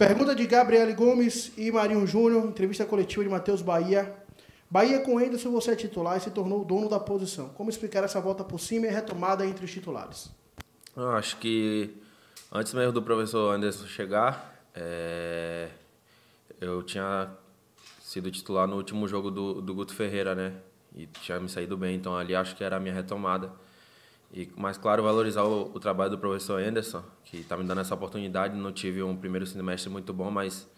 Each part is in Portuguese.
Pergunta de Gabriele Gomes e Marinho Júnior, entrevista coletiva de Matheus Bahia. Bahia com Anderson, você é titular e se tornou o dono da posição. Como explicar essa volta por cima e retomada entre os titulares? Eu acho que antes mesmo do professor Anderson chegar, é... eu tinha sido titular no último jogo do, do Guto Ferreira, né? E tinha me saído bem, então ali acho que era a minha retomada. E, mais claro, valorizar o, o trabalho do professor Anderson, que está me dando essa oportunidade. Não tive um primeiro semestre muito bom, mas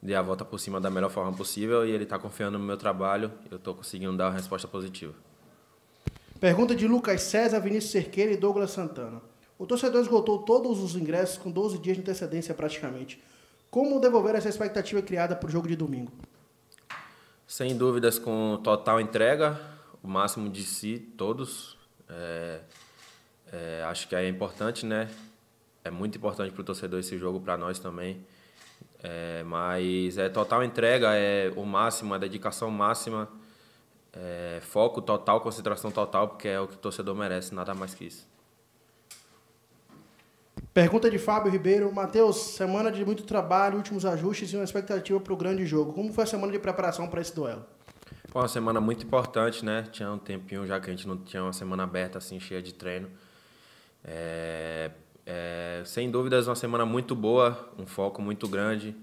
dei a volta por cima da melhor forma possível e ele está confiando no meu trabalho. Eu estou conseguindo dar uma resposta positiva. Pergunta de Lucas César, Vinícius Cerqueira e Douglas Santana. O torcedor esgotou todos os ingressos com 12 dias de antecedência praticamente. Como devolver essa expectativa criada para o jogo de domingo? Sem dúvidas, com total entrega, o máximo de si, todos. É, é, acho que é importante, né? É muito importante para o torcedor esse jogo, para nós também. É, mas é total entrega, é o máximo, a dedicação máxima, é, foco total, concentração total, porque é o que o torcedor merece, nada mais que isso. Pergunta de Fábio Ribeiro. Matheus, semana de muito trabalho, últimos ajustes e uma expectativa para o grande jogo. Como foi a semana de preparação para esse duelo? Foi uma semana muito importante, né? Tinha um tempinho já que a gente não tinha uma semana aberta, assim, cheia de treino. É, é, sem dúvidas, uma semana muito boa, um foco muito grande,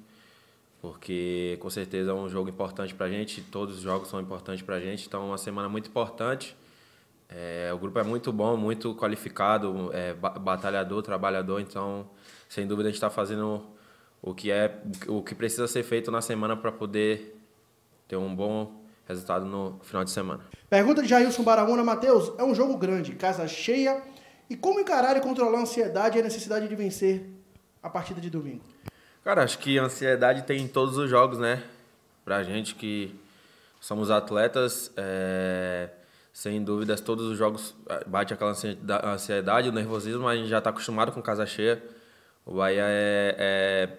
porque com certeza é um jogo importante pra gente, todos os jogos são importantes pra gente, então uma semana muito importante. É, o grupo é muito bom, muito qualificado, é, batalhador, trabalhador, então sem dúvida a gente está fazendo o que é o que precisa ser feito na semana para poder ter um bom resultado no final de semana. Pergunta de Jailson Baraúna, Matheus, é um jogo grande, casa cheia. E como encarar e controlar a ansiedade e a necessidade de vencer a partida de domingo? Cara, acho que a ansiedade tem em todos os jogos, né? Pra gente que somos atletas, é... sem dúvidas, todos os jogos é, bate aquela ansiedade, o nervosismo, mas a gente já tá acostumado com casa cheia. O Bahia é, é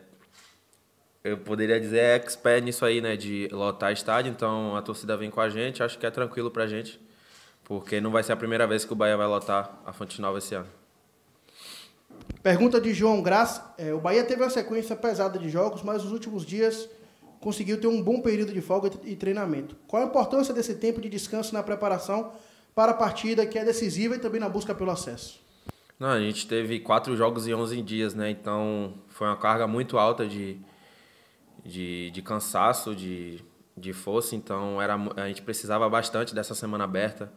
eu poderia dizer, é expert nisso aí, né? De lotar estádio. Então a torcida vem com a gente. Acho que é tranquilo pra gente. Porque não vai ser a primeira vez que o Bahia vai lotar a Fonte Nova esse ano. Pergunta de João Graça. É, o Bahia teve uma sequência pesada de jogos, mas nos últimos dias conseguiu ter um bom período de folga e treinamento. Qual a importância desse tempo de descanso na preparação para a partida que é decisiva e também na busca pelo acesso? Não, a gente teve quatro jogos em 11 dias, né? Então foi uma carga muito alta de, de, de cansaço, de, de força. Então era, a gente precisava bastante dessa semana aberta.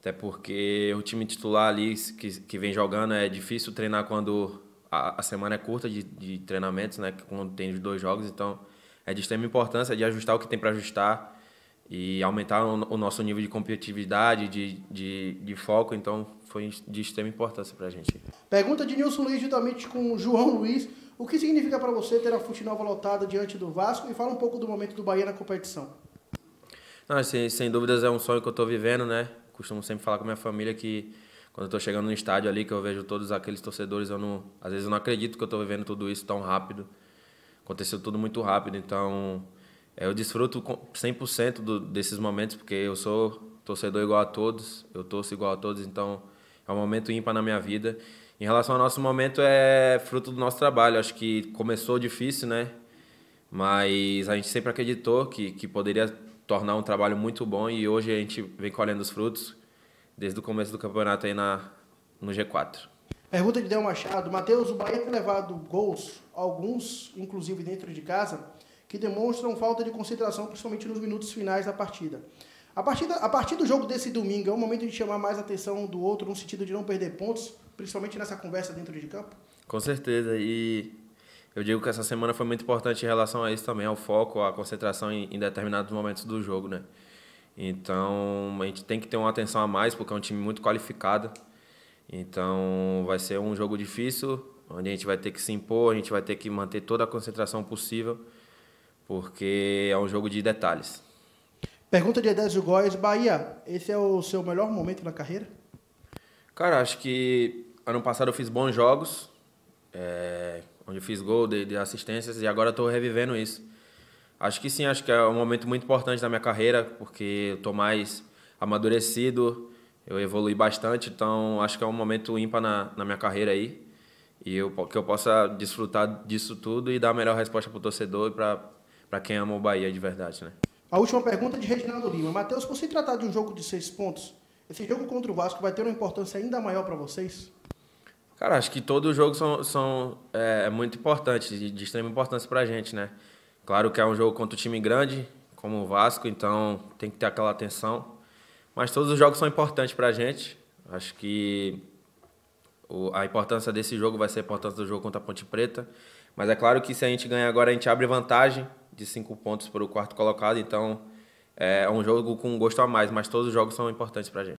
Até porque o time titular ali que, que vem jogando é difícil treinar quando a, a semana é curta de, de treinamentos, né? Quando tem os dois jogos. Então é de extrema importância de ajustar o que tem para ajustar e aumentar o, o, nosso nível de competitividade, de, de, de foco. Então foi de extrema importância para a gente. Pergunta de Nilson Luiz, juntamente com o João Luiz. O que significa para você ter a Fute Nova lotada diante do Vasco? E fala um pouco do momento do Bahia na competição. Não, assim, sem dúvidas é um sonho que eu estou vivendo, né? Costumo sempre falar com minha família que quando eu estou chegando no estádio ali, que eu vejo todos aqueles torcedores, eu não, às vezes eu não acredito que eu estou vivendo tudo isso tão rápido. Aconteceu tudo muito rápido, então é, eu desfruto 100% do, desses momentos, porque eu sou torcedor igual a todos, eu torço igual a todos, então é um momento ímpar na minha vida. Em relação ao nosso momento, é fruto do nosso trabalho. Acho que começou difícil, né? Mas a gente sempre acreditou que, que poderia tornar um trabalho muito bom e hoje a gente vem colhendo os frutos desde o começo do campeonato aí na, no G4. Pergunta de Del Machado. Matheus, o Bahia tem levado gols, alguns inclusive dentro de casa, que demonstram falta de concentração, principalmente nos minutos finais da partida. A partir, da, a partir do jogo desse domingo, é o momento de chamar mais atenção do outro, no sentido de não perder pontos, principalmente nessa conversa dentro de campo? Com certeza. E eu digo que essa semana foi muito importante em relação a isso também, ao foco, à concentração em, em determinados momentos do jogo, né? Então, a gente tem que ter uma atenção a mais, porque é um time muito qualificado. Então, vai ser um jogo difícil, onde a gente vai ter que se impor, a gente vai ter que manter toda a concentração possível, porque é um jogo de detalhes. Pergunta de Edésio Góes, Bahia, esse é o seu melhor momento na carreira? Cara, acho que ano passado eu fiz bons jogos, é, onde eu fiz gol de, de assistências e agora estou revivendo isso. Acho que sim, acho que é um momento muito importante da minha carreira, porque eu estou mais amadurecido, eu evolui bastante, então acho que é um momento ímpar na, na minha carreira aí. E eu, que eu possa desfrutar disso tudo e dar a melhor resposta para o torcedor e para quem ama o Bahia de verdade, né? A última pergunta é de Reginaldo Lima. Matheus, por se tratar de um jogo de seis pontos, esse jogo contra o Vasco vai ter uma importância ainda maior para vocês? Cara, acho que todos os são, são é, é muito importantes, de, de extrema importância para a gente, né? Claro que é um jogo contra um time grande, como o Vasco, então tem que ter aquela atenção. Mas todos os jogos são importantes para a gente. Acho que o, a importância desse jogo vai ser a importância do jogo contra a Ponte Preta. Mas é claro que se a gente ganhar agora, a gente abre vantagem de cinco pontos para o quarto colocado. Então é um jogo com gosto a mais, mas todos os jogos são importantes para a gente.